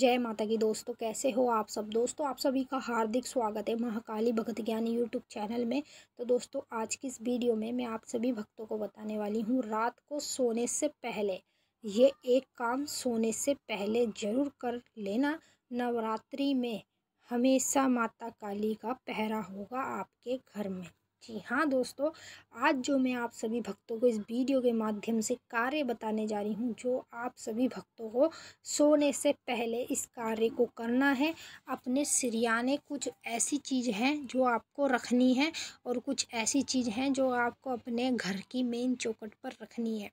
जय माता की दोस्तों कैसे हो आप सब दोस्तों आप सभी का हार्दिक स्वागत है महाकाली भक्त ज्ञानी यूट्यूब चैनल में तो दोस्तों आज की इस वीडियो में मैं आप सभी भक्तों को बताने वाली हूँ रात को सोने से पहले ये एक काम सोने से पहले ज़रूर कर लेना नवरात्रि में हमेशा माता काली का पहरा होगा आपके घर में जी हाँ दोस्तों आज जो मैं आप सभी भक्तों को इस वीडियो के माध्यम से कार्य बताने जा रही हूँ जो आप सभी भक्तों को सोने से पहले इस कार्य को करना है अपने सिरियाने कुछ ऐसी चीज़ हैं जो आपको रखनी है और कुछ ऐसी चीज़ हैं जो आपको अपने घर की मेन चौकट पर रखनी है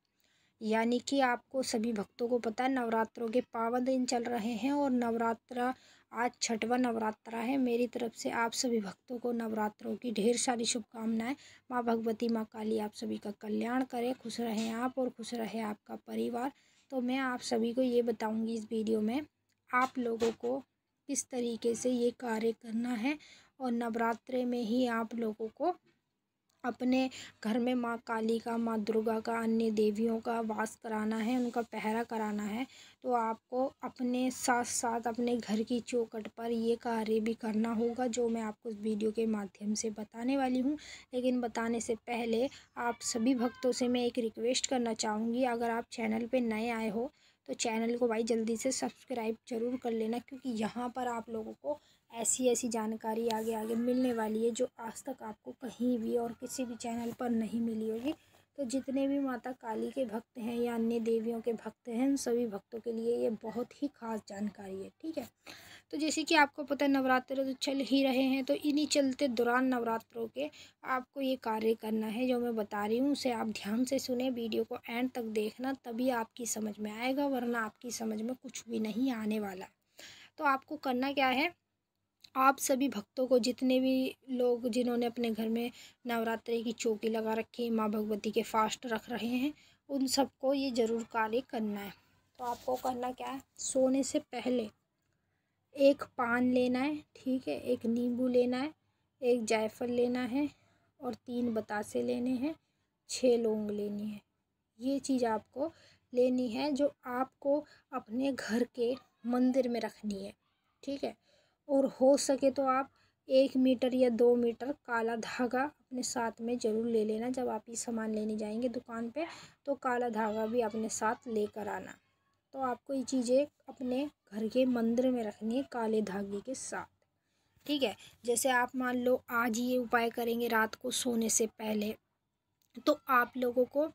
यानी कि आपको सभी भक्तों को पता है नवरात्रों के पावन दिन चल रहे हैं और नवरात्रा आज छठवा नवरात्रा है मेरी तरफ से आप सभी भक्तों को नवरात्रों की ढेर सारी शुभकामनाएं माँ भगवती माँ काली आप सभी का कल्याण करें खुश रहें आप और खुश रहे आपका परिवार तो मैं आप सभी को ये बताऊंगी इस वीडियो में आप लोगों को किस तरीके से ये कार्य करना है और नवरात्रे में ही आप लोगों को अपने घर में माँ काली का माँ दुर्गा का अन्य देवियों का वास कराना है उनका पहरा कराना है तो आपको अपने साथ साथ अपने घर की चौकट पर ये कार्य भी करना होगा जो मैं आपको इस वीडियो के माध्यम से बताने वाली हूँ लेकिन बताने से पहले आप सभी भक्तों से मैं एक रिक्वेस्ट करना चाहूँगी अगर आप चैनल पर नए आए हो तो चैनल को भाई जल्दी से सब्सक्राइब ज़रूर कर लेना क्योंकि यहाँ पर आप लोगों को ऐसी ऐसी जानकारी आगे आगे मिलने वाली है जो आज तक आपको कहीं भी और किसी भी चैनल पर नहीं मिली होगी तो जितने भी माता काली के भक्त हैं या अन्य देवियों के भक्त हैं उन सभी भक्तों के लिए ये बहुत ही खास जानकारी है ठीक है तो जैसे कि आपको पता है नवरात्र तो चल ही रहे हैं तो इन्हीं चलते दौरान नवरात्रों के आपको ये कार्य करना है जो मैं बता रही हूँ उसे आप ध्यान से सुने वीडियो को एंड तक देखना तभी आपकी समझ में आएगा वरना आपकी समझ में कुछ भी नहीं आने वाला तो आपको करना क्या है आप सभी भक्तों को जितने भी लोग जिन्होंने अपने घर में नवरात्रि की चौकी लगा रखी है माँ भगवती के फास्ट रख रहे हैं उन सबको ये ज़रूर कार्य करना है तो आपको करना क्या है सोने से पहले एक पान लेना है ठीक है एक नींबू लेना है एक जायफल लेना है और तीन बतासे लेने हैं छः लौंग लेनी है ये चीज़ आपको लेनी है जो आपको अपने घर के मंदिर में रखनी है ठीक है और हो सके तो आप एक मीटर या दो मीटर काला धागा अपने साथ में ज़रूर ले लेना जब आप ये सामान लेने जाएंगे दुकान पे तो काला धागा भी अपने साथ लेकर आना तो आपको ये चीज़ें अपने घर के मंदिर में रखनी है काले धागे के साथ ठीक है जैसे आप मान लो आज ये उपाय करेंगे रात को सोने से पहले तो आप लोगों को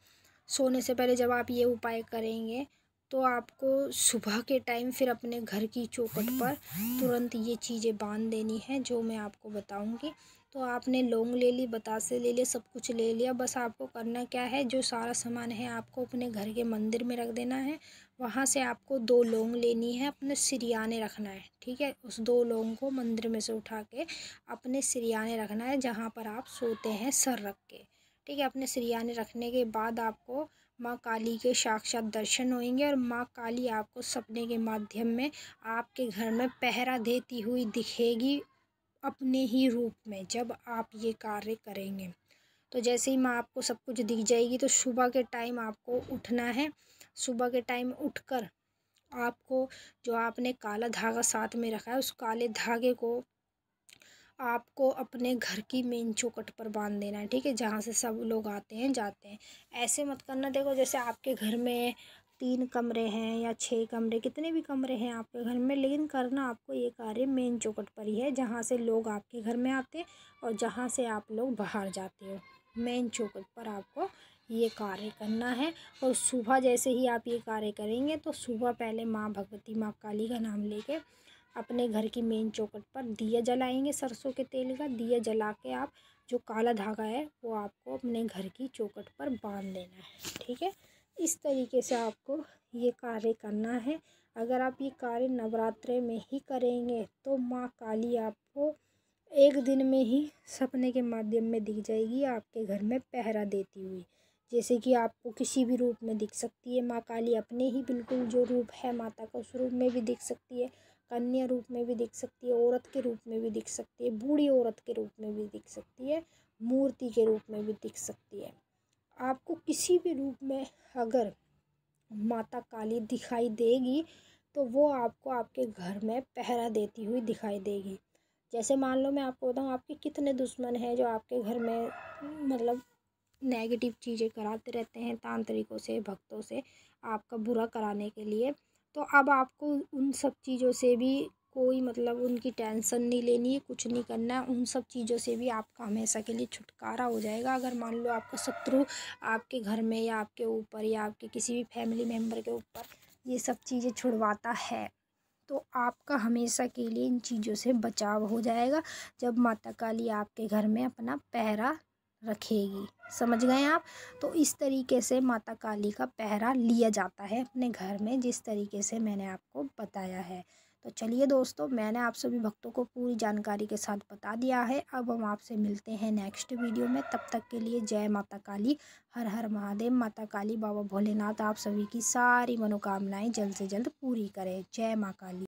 सोने से पहले जब आप ये उपाय करेंगे तो आपको सुबह के टाइम फिर अपने घर की चौखट पर तुरंत ये चीज़ें बांध देनी है जो मैं आपको बताऊंगी तो आपने लौंग ले ली बतासे ले लिए सब कुछ ले लिया बस आपको करना क्या है जो सारा सामान है आपको अपने घर के मंदिर में रख देना है वहाँ से आपको दो लौंग लेनी है अपने सिरियाने रखना है ठीक है उस दो लौंग को मंदिर में से उठा के अपने सिरियाने रखना है जहाँ पर आप सोते हैं सर रख के ठीक है अपने सिरियाने रखने के बाद आपको माँ काली के साक्षात दर्शन होंगे और माँ काली आपको सपने के माध्यम में आपके घर में पहरा देती हुई दिखेगी अपने ही रूप में जब आप ये कार्य करेंगे तो जैसे ही माँ आपको सब कुछ दिख जाएगी तो सुबह के टाइम आपको उठना है सुबह के टाइम उठकर आपको जो आपने काला धागा साथ में रखा है उस काले धागे को आपको अपने घर की मेन चौकट पर बांध देना है ठीक है जहाँ से सब लोग आते हैं जाते हैं ऐसे मत करना देखो जैसे आपके घर में तीन कमरे हैं या छः कमरे कितने भी कमरे हैं आपके घर में लेकिन करना आपको ये कार्य मेन चौकट पर ही है जहाँ से लोग आपके घर में आते हैं और जहाँ से आप लोग बाहर जाते हो मेन चौकट पर आपको ये कार्य करना है और सुबह जैसे ही आप ये कार्य करेंगे तो सुबह पहले माँ भगवती माँ काली का नाम लेके अपने घर की मेन चौकट पर दिया जलाएंगे सरसों के तेल का दिया जला के आप जो काला धागा है वो आपको अपने घर की चौकट पर बांध लेना है ठीक है इस तरीके से आपको ये कार्य करना है अगर आप ये कार्य नवरात्रे में ही करेंगे तो माँ काली आपको एक दिन में ही सपने के माध्यम में दिख जाएगी आपके घर में पहरा देती हुई जैसे कि आपको किसी भी रूप में दिख सकती है माँ काली अपने ही बिल्कुल जो रूप है माता का उस रूप में भी दिख सकती है कन्या रूप में भी दिख सकती है औरत के रूप में भी दिख सकती है बूढ़ी औरत के रूप में भी दिख सकती है मूर्ति के रूप में भी दिख सकती है आपको किसी भी रूप में अगर माता काली दिखाई देगी तो वो आपको आपके घर में पहरा देती हुई दिखाई देगी जैसे मान लो मैं आपको बताऊँ आपके कितने दुश्मन हैं जो आपके घर में मतलब नेगेटिव चीज़ें कराते रहते हैं तांत्रिकों से भक्तों से आपका बुरा कराने के लिए तो अब आपको उन सब चीज़ों से भी कोई मतलब उनकी टेंशन नहीं लेनी है कुछ नहीं करना है उन सब चीज़ों से भी आपका हमेशा के लिए छुटकारा हो जाएगा अगर मान लो आपका शत्रु आपके घर में या आपके ऊपर या आपके किसी भी फैमिली मेम्बर के ऊपर ये सब चीज़ें छुड़वाता है तो आपका हमेशा के लिए इन चीज़ों से बचाव हो जाएगा जब माता काली आपके घर में अपना पहरा रखेगी समझ गए आप तो इस तरीके से माता काली का पहरा लिया जाता है अपने घर में जिस तरीके से मैंने आपको बताया है तो चलिए दोस्तों मैंने आप सभी भक्तों को पूरी जानकारी के साथ बता दिया है अब हम आपसे मिलते हैं नेक्स्ट वीडियो में तब तक के लिए जय माता काली हर हर महादेव माता काली बाबा भोलेनाथ आप सभी की सारी मनोकामनाएं जल्द से जल्द पूरी करें जय माँ काली